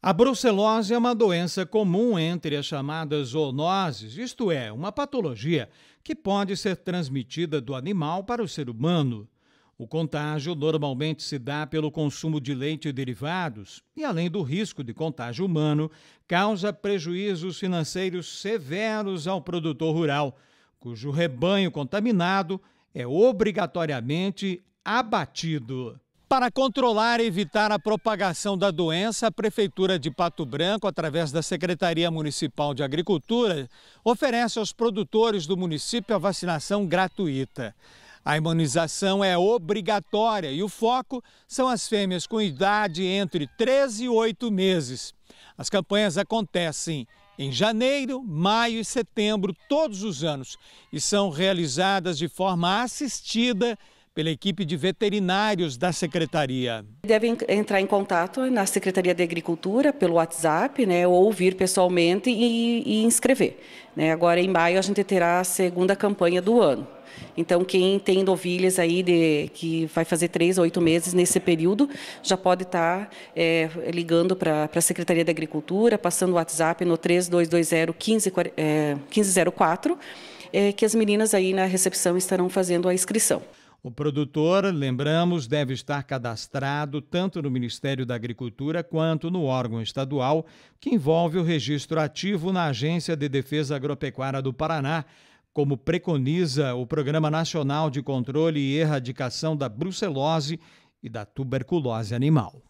A brucelose é uma doença comum entre as chamadas zoonoses, isto é, uma patologia que pode ser transmitida do animal para o ser humano. O contágio normalmente se dá pelo consumo de leite e derivados, e além do risco de contágio humano, causa prejuízos financeiros severos ao produtor rural, cujo rebanho contaminado é obrigatoriamente abatido. Para controlar e evitar a propagação da doença, a Prefeitura de Pato Branco, através da Secretaria Municipal de Agricultura, oferece aos produtores do município a vacinação gratuita. A imunização é obrigatória e o foco são as fêmeas com idade entre 13 e 8 meses. As campanhas acontecem em janeiro, maio e setembro todos os anos e são realizadas de forma assistida pela equipe de veterinários da secretaria. Devem entrar em contato na Secretaria de Agricultura pelo WhatsApp, né, ou vir pessoalmente e, e inscrever. Né? Agora em maio a gente terá a segunda campanha do ano. Então, quem tem novilhas aí de, que vai fazer três ou oito meses nesse período, já pode estar tá, é, ligando para a Secretaria da Agricultura, passando o WhatsApp no 3220-1504, é, é, que as meninas aí na recepção estarão fazendo a inscrição. O produtor, lembramos, deve estar cadastrado tanto no Ministério da Agricultura quanto no órgão estadual que envolve o registro ativo na Agência de Defesa Agropecuária do Paraná, como preconiza o Programa Nacional de Controle e Erradicação da Brucelose e da Tuberculose Animal.